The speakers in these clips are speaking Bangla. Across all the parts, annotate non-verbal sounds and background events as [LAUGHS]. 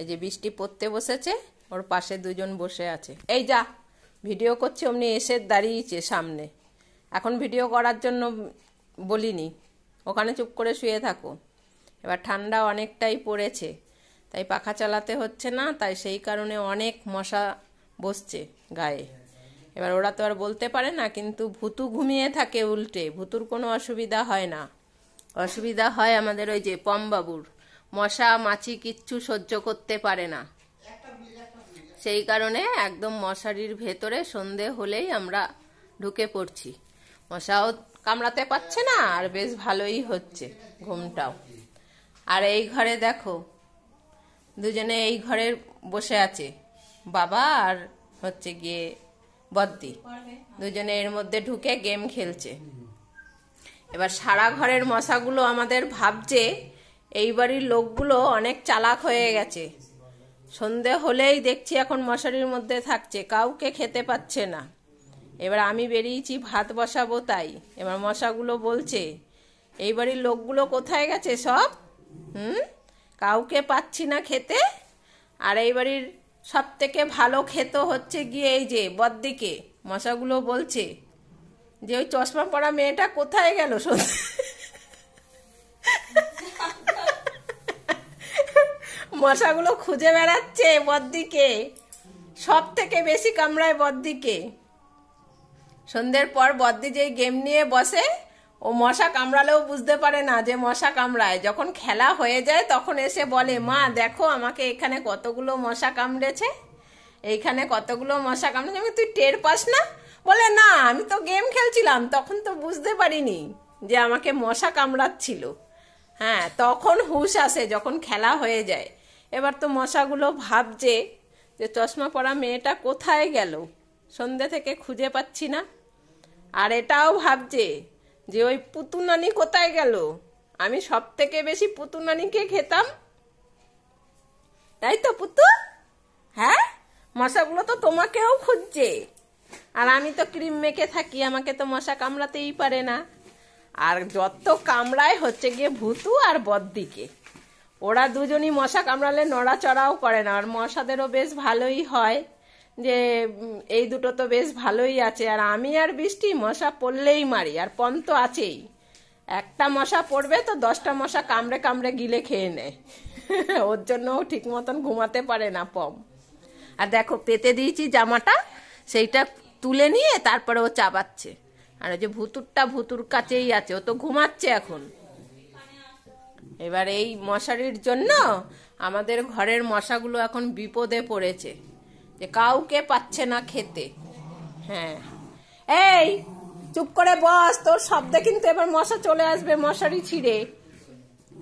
এই যে বৃষ্টি পড়তে বসেছে ওর পাশে দুজন বসে আছে এই যা ভিডিও করছে অমনি এসে দাঁড়িয়েছে সামনে এখন ভিডিও করার জন্য বলিনি ওখানে চুপ করে শুয়ে থাকো এবার ঠান্ডা অনেকটাই পড়েছে তাই পাখা চালাতে হচ্ছে না তাই সেই কারণে অনেক মশা বসছে গায়ে এবার ওরা তো আর বলতে পারে না কিন্তু ভুতু ঘুমিয়ে থাকে উল্টে ভুতুর কোনো অসুবিধা হয় না অসুবিধা হয় আমাদের ওই যে পমবাবুর মশা মাছি কিচ্ছু সহ্য করতে পারে না সেই কারণে একদম মশারির ভেতরে সন্ধে হলেই আমরা ঢুকে পড়ছি মশাও কামড়াতে পারছে না আর বেশ ভালোই হচ্ছে ঘুমটাও আর এই ঘরে দেখো দুজনে এই ঘরে বসে আছে বাবা আর হচ্ছে গিয়ে বদ্দি দুজনে এর মধ্যে ঢুকে গেম খেলছে এবার সারা ঘরের মশাগুলো আমাদের ভাবছে এই বাড়ির লোকগুলো অনেক চালাক হয়ে গেছে সন্ধে হলেই দেখছি এখন মশারির মধ্যে থাকছে কাউকে খেতে পাচ্ছে না এবার আমি বেরিয়েছি ভাত বসাবো তাই এবার মশাগুলো বলছে এই বাড়ির লোকগুলো কোথায় গেছে সব হুম কাউকে পাচ্ছি না খেতে আর এই বাড়ির সব থেকে ভালো খেত হচ্ছে গিয়ে এই যে বদ্দিকে মশাগুলো বলছে যে ওই চশমা পরা মেয়েটা কোথায় গেল সন্ধ্যে মশাগুলো খুঁজে বেড়াচ্ছে বদ্দিকে সব থেকে বেশি কামড়ায় বদ্দিকে সন্ধ্যের পর বদ্দি যেই গেম নিয়ে বসে ও মশা কামড়ালেও বুঝতে পারে না যে মশা কামড়ায় যখন খেলা হয়ে যায় তখন এসে বলে মা দেখো আমাকে এখানে কতগুলো মশা কামড়েছে এইখানে কতগুলো মশা কামড়েছে আমি তুই টের পাস না বলে না আমি তো গেম খেলছিলাম তখন তো বুঝতে পারিনি যে আমাকে মশা কামড়াচ্ছিল হ্যাঁ তখন হুশ আসে যখন খেলা হয়ে যায় এবার তো মশাগুলো ভাবছে যে চশমা পরা মেয়েটা কোথায় গেল সন্ধ্যে থেকে খুঁজে পাচ্ছি না আর এটাও ভাবছে যে ওই পুতুনানি কোথায় গেল আমি সব থেকে বেশি পুতুনানিকে খেতাম তাই তো পুতু হ্যাঁ মশাগুলো তো তোমাকেও খুঁজছে আর আমি তো ক্রিম মেখে থাকি আমাকে তো মশা কামড়াতেই পারে না আর যত কামড়ায় হচ্ছে গিয়ে ভুতু আর বদ্দিকে ওরা দুজনই মশা কামড়ালে নড়াচড়াও করে না আর মশাদেরও বেশ ভালোই হয় যে এই দুটো তো বেশ ভালোই আছে আর আমি আর বৃষ্টি মশা পড়লেই মারি আর পন তো আছেই একটা মশা পড়বে তো দশটা মশা কামড়ে কামড়ে গিলে খেয়ে নেয় [LAUGHS] ওর জন্য ঠিক মতন ঘুমাতে পারে না পম আর দেখো পেতে দিয়েছি জামাটা সেইটা তুলে নিয়ে তারপরে ও চাবাচ্ছে আর ওই যে ভুতুরটা ভুতুর কাছেই আছে ও তো ঘুমাচ্ছে এখন এবার এই মশারির জন্য আমাদের ঘরের মশাগুলো এখন বিপদে পড়েছে যে কাউকে পাচ্ছে না খেতে হ্যাঁ এই চুপ করে বস তোর শব্দে কিন্তু এবার মশা চলে আসবে মশারি ছিঁড়ে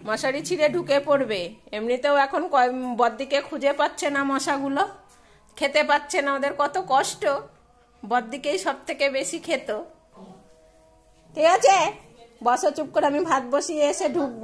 মশারি ছিঁড়ে ঢুকে পড়বে এমনিতেও এখন বদ্দিকে খুঁজে পাচ্ছে না মশাগুলো খেতে পাচ্ছে না ওদের কত কষ্ট বদ্দিকেই সব থেকে বেশি খেত ঠিক আছে বসো চুপ করে আমি ভাত বসিয়ে এসে ঢুকবো